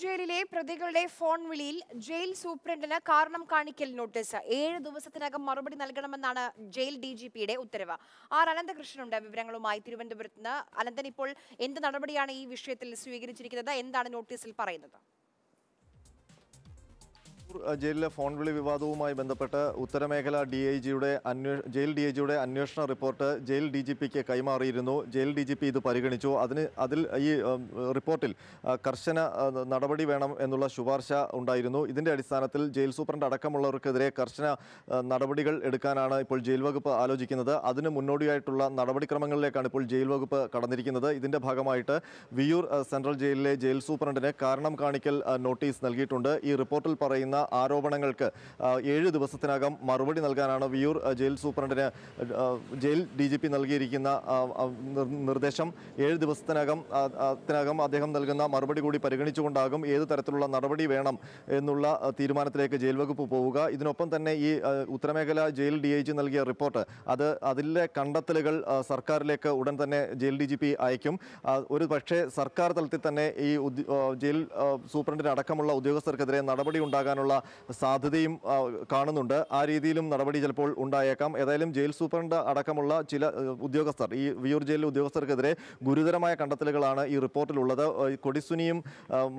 ജയിലിലെ പ്രതികളുടെ phone വിളിയിൽ jail സൂപ്രണ്ടിന് കാരണം കാണിക്കൽ നോട്ടീസ് ഏഴ് ദിവസത്തിനകം മറുപടി നൽകണമെന്നാണ് ജയിൽ ഡി ജി പിയുടെ ഉത്തരവ് ആർ അനന്തകൃഷ്ണനുണ്ട് വിവരങ്ങളുമായി തിരുവനന്തപുരത്ത് നിന്ന് അനന്തൻ ഇപ്പോൾ എന്ത് നടപടിയാണ് ഈ വിഷയത്തിൽ സ്വീകരിച്ചിരിക്കുന്നത് എന്താണ് നോട്ടീസിൽ പറയുന്നത് ജയിലിലെ ഫോൺ വിളി വിവാദവുമായി ബന്ധപ്പെട്ട് ഉത്തരമേഖല ഡി ഐ ജിയുടെ ജയിൽ ഡി ഐ ജിയുടെ അന്വേഷണ റിപ്പോർട്ട് ജയിൽ ഡി ജി പിക്ക് കൈമാറിയിരുന്നു ജയിൽ ഡി ജി പി ഇത് പരിഗണിച്ചു അതിന് അതിൽ ഈ റിപ്പോർട്ടിൽ കർശന നടപടി വേണം എന്നുള്ള ശുപാർശ ഉണ്ടായിരുന്നു ഇതിൻ്റെ അടിസ്ഥാനത്തിൽ ജയിൽ സൂപ്രണ്ട് അടക്കമുള്ളവർക്കെതിരെ കർശന നടപടികൾ എടുക്കാനാണ് ഇപ്പോൾ ജയിൽ വകുപ്പ് ആലോചിക്കുന്നത് അതിന് മുന്നോടിയായിട്ടുള്ള നടപടിക്രമങ്ങളിലേക്കാണ് ഇപ്പോൾ ജയിൽ വകുപ്പ് കടന്നിരിക്കുന്നത് ഇതിൻ്റെ ഭാഗമായിട്ട് വിയൂർ സെൻട്രൽ ജയിലിലെ ജയിൽ സൂപ്രണ്ടിന് കാരണം കാണിക്കൽ നോട്ടീസ് നൽകിയിട്ടുണ്ട് ഈ റിപ്പോർട്ടിൽ പറയുന്ന ആരോപണങ്ങൾക്ക് ഏഴ് ദിവസത്തിനകം മറുപടി നൽകാനാണ് വിയൂർ ജയിൽ സൂപ്രണ്ടിന് ജയിൽ ഡി ജി പി നൽകിയിരിക്കുന്ന നിർദ്ദേശം ഏഴ് ദിവസത്തിനകം ത്തിനകം അദ്ദേഹം നൽകുന്ന മറുപടി കൂടി പരിഗണിച്ചുകൊണ്ടാകും ഏത് തരത്തിലുള്ള നടപടി വേണം എന്നുള്ള തീരുമാനത്തിലേക്ക് ജയിൽ വകുപ്പ് പോവുക ഇതിനൊപ്പം തന്നെ ഈ ഉത്തരമേഖല ജയിൽ ഡി ഐ ജി നൽകിയ റിപ്പോർട്ട് അത് അതിലെ കണ്ടെത്തലുകൾ സർക്കാരിലേക്ക് ഉടൻ തന്നെ ജയിൽ ഡി ജി പി അയക്കും ഒരു പക്ഷേ സർക്കാർ തലത്തിൽ തന്നെ ഈ ജയിൽ സൂപ്രണ്ടിനടക്കമുള്ള ഉദ്യോഗസ്ഥർക്കെതിരെ നടപടി ഉണ്ടാകാനുള്ള വരാനുള്ള സാധ്യതയും കാണുന്നുണ്ട് ആ രീതിയിലും നടപടി ചിലപ്പോൾ ഉണ്ടായേക്കാം ഏതായാലും ജയിൽ സൂപ്രണ്ട് അടക്കമുള്ള ചില ഉദ്യോഗസ്ഥർ ഈ വിയൂർ ജയിലിലെ ഉദ്യോഗസ്ഥർക്കെതിരെ ഗുരുതരമായ കണ്ടെത്തലുകളാണ് ഈ റിപ്പോർട്ടിലുള്ളത് കൊടിസുനിയും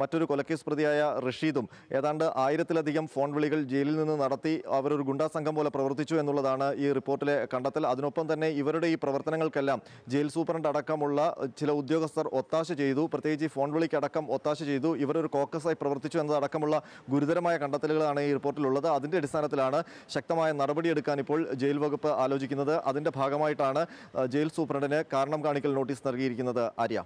മറ്റൊരു കൊലക്കേസ് പ്രതിയായ റഷീദും ഏതാണ്ട് ആയിരത്തിലധികം ഫോൺ വിളികൾ ജയിലിൽ നിന്ന് നടത്തി അവരൊരു ഗുണ്ടാ സംഘം പോലെ പ്രവർത്തിച്ചു എന്നുള്ളതാണ് ഈ റിപ്പോർട്ടിലെ കണ്ടെത്തൽ അതിനൊപ്പം തന്നെ ഇവരുടെ ഈ പ്രവർത്തനങ്ങൾക്കെല്ലാം ജയിൽ സൂപ്രണ്ട് അടക്കമുള്ള ചില ഉദ്യോഗസ്ഥർ ഒത്താശ ചെയ്തു പ്രത്യേകിച്ച് ഫോൺ വിളിക്കടക്കം ഒത്താശ ചെയ്തു ഇവരൊരു കോക്കസായി പ്രവർത്തിച്ചു എന്നതടക്കമുള്ള ഗുരുതരമായ കണ്ടെത്തൽ കണ്ടെത്തലുകളാണ് ഈ റിപ്പോർട്ടിലുള്ളത് അതിൻ്റെ അടിസ്ഥാനത്തിലാണ് ശക്തമായ നടപടിയെടുക്കാൻ ഇപ്പോൾ ജയിൽ വകുപ്പ് ആലോചിക്കുന്നത് അതിൻ്റെ ഭാഗമായിട്ടാണ് ജയിൽ സൂപ്രണ്ടിന് കാരണം കാണിക്കൽ നോട്ടീസ് നൽകിയിരിക്കുന്നത് ആര്യ